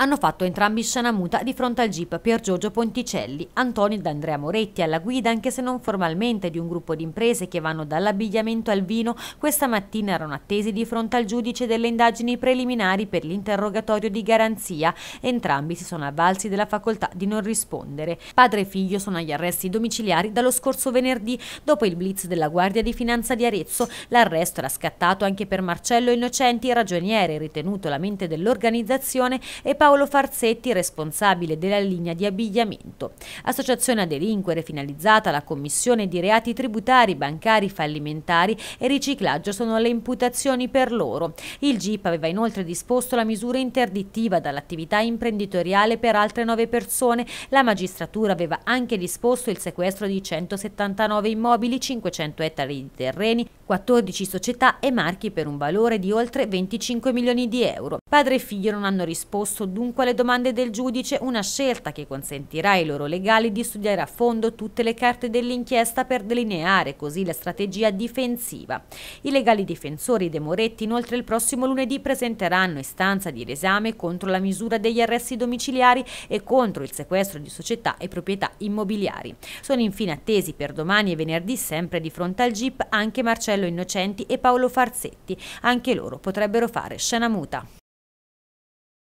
hanno fatto entrambi scena muta di fronte al jeep Pier Giorgio Ponticelli, Antonio D'Andrea Moretti alla guida anche se non formalmente di un gruppo di imprese che vanno dall'abbigliamento al vino, questa mattina erano attesi di fronte al giudice delle indagini preliminari per l'interrogatorio di garanzia. Entrambi si sono avvalsi della facoltà di non rispondere. Padre e figlio sono agli arresti domiciliari dallo scorso venerdì, dopo il blitz della Guardia di Finanza di Arezzo. L'arresto era scattato anche per Marcello Innocenti, ragioniere ritenuto la mente dell'organizzazione, e Paolo Paolo Farsetti, responsabile della linea di abbigliamento. Associazione a delinquere finalizzata alla commissione di reati tributari, bancari, fallimentari e riciclaggio sono le imputazioni per loro. Il GIP aveva inoltre disposto la misura interdittiva dall'attività imprenditoriale per altre nove persone. La magistratura aveva anche disposto il sequestro di 179 immobili, 500 ettari di terreni, 14 società e marchi per un valore di oltre 25 milioni di euro. Padre e figlio non hanno risposto due dunque alle domande del giudice una scelta che consentirà ai loro legali di studiare a fondo tutte le carte dell'inchiesta per delineare così la strategia difensiva. I legali difensori De Moretti inoltre il prossimo lunedì presenteranno istanza di resame contro la misura degli arresti domiciliari e contro il sequestro di società e proprietà immobiliari. Sono infine attesi per domani e venerdì sempre di fronte al GIP anche Marcello Innocenti e Paolo Farsetti. Anche loro potrebbero fare scena muta.